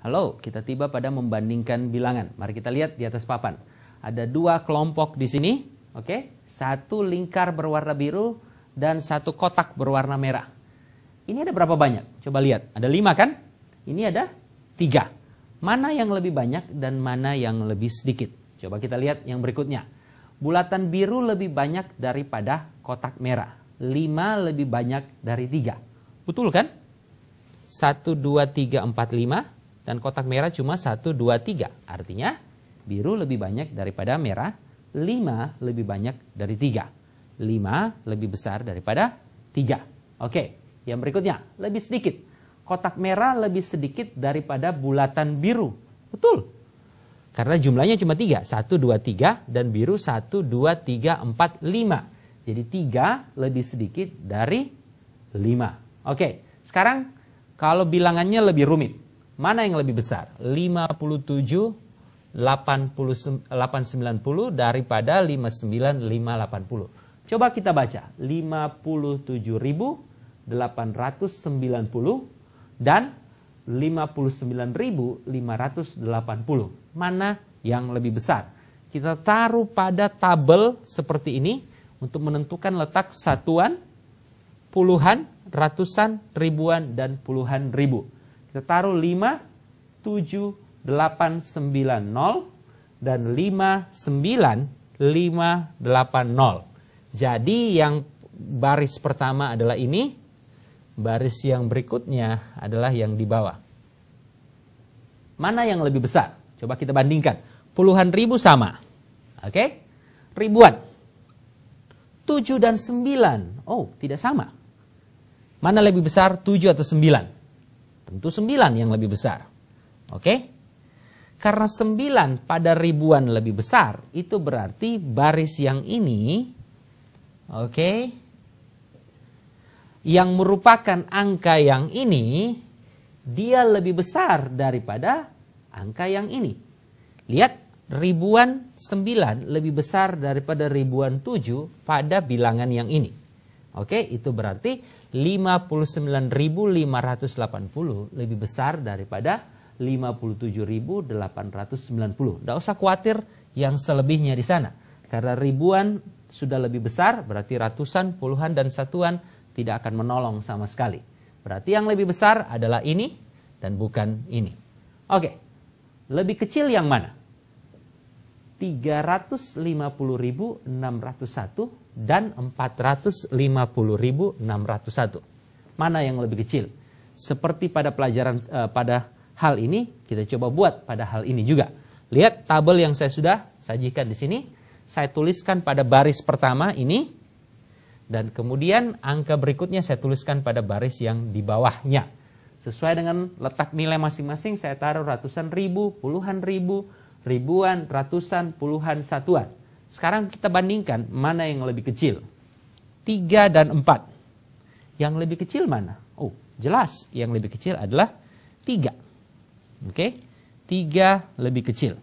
Halo, kita tiba pada membandingkan bilangan. Mari kita lihat di atas papan. Ada dua kelompok di sini, oke? Okay? Satu lingkar berwarna biru dan satu kotak berwarna merah. Ini ada berapa banyak? Coba lihat, ada lima kan? Ini ada tiga. Mana yang lebih banyak dan mana yang lebih sedikit? Coba kita lihat yang berikutnya. Bulatan biru lebih banyak daripada kotak merah. Lima lebih banyak dari tiga. Betul kan? Satu, dua, tiga, empat, lima dan kotak merah cuma 1, 2, 3. Artinya biru lebih banyak daripada merah, 5 lebih banyak dari 3. 5 lebih besar daripada 3. Oke, yang berikutnya lebih sedikit. Kotak merah lebih sedikit daripada bulatan biru. Betul. Karena jumlahnya cuma 3. 1, 2, 3 dan biru 1, 2, 3, 4, 5. Jadi 3 lebih sedikit dari 5. Oke, sekarang kalau bilangannya lebih rumit Mana yang lebih besar? 57 80 890 daripada 59 580. Coba kita baca. 57.890 dan 59.580. Mana yang lebih besar? Kita taruh pada tabel seperti ini untuk menentukan letak satuan, puluhan, ratusan, ribuan, dan puluhan ribu. Kita taruh 5, 7, 8, 9, 0. Dan 5, 9, 5, 8, 0. Jadi yang baris pertama adalah ini. Baris yang berikutnya adalah yang di bawah. Mana yang lebih besar? Coba kita bandingkan. Puluhan ribu sama. Oke? Okay? Ribuan. 7 dan 9. Oh, tidak sama. Mana lebih besar 7 atau 9? Tentu sembilan yang lebih besar. Oke? Karena sembilan pada ribuan lebih besar, itu berarti baris yang ini, oke, yang merupakan angka yang ini, dia lebih besar daripada angka yang ini. Lihat, ribuan sembilan lebih besar daripada ribuan tujuh pada bilangan yang ini. Oke, itu berarti 59.580 lebih besar daripada 57.890. Tidak usah khawatir yang selebihnya di sana. Karena ribuan sudah lebih besar, berarti ratusan, puluhan, dan satuan tidak akan menolong sama sekali. Berarti yang lebih besar adalah ini dan bukan ini. Oke, lebih kecil yang mana? 350.601 dan 450.601. Mana yang lebih kecil? Seperti pada pelajaran uh, pada hal ini, kita coba buat pada hal ini juga. Lihat tabel yang saya sudah sajikan di sini. Saya tuliskan pada baris pertama ini dan kemudian angka berikutnya saya tuliskan pada baris yang di bawahnya. Sesuai dengan letak nilai masing-masing saya taruh ratusan ribu, puluhan ribu, ribuan, ratusan, puluhan, satuan. Sekarang kita bandingkan mana yang lebih kecil. Tiga dan empat. Yang lebih kecil mana? Oh, jelas yang lebih kecil adalah tiga. Oke, okay? tiga lebih kecil.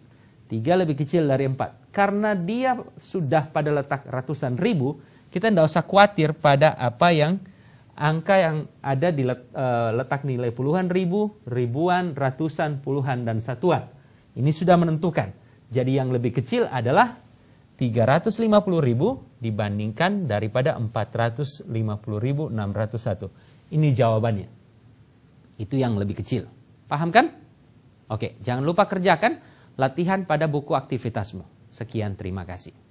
Tiga lebih kecil dari empat. Karena dia sudah pada letak ratusan ribu, kita tidak usah khawatir pada apa yang angka yang ada di eh, letak nilai puluhan ribu, ribuan, ratusan, puluhan, dan satuan. Ini sudah menentukan. Jadi yang lebih kecil adalah 350.000 dibandingkan daripada 450.601. Ini jawabannya. Itu yang lebih kecil. Paham kan? Oke, jangan lupa kerjakan latihan pada buku aktivitasmu. Sekian, terima kasih.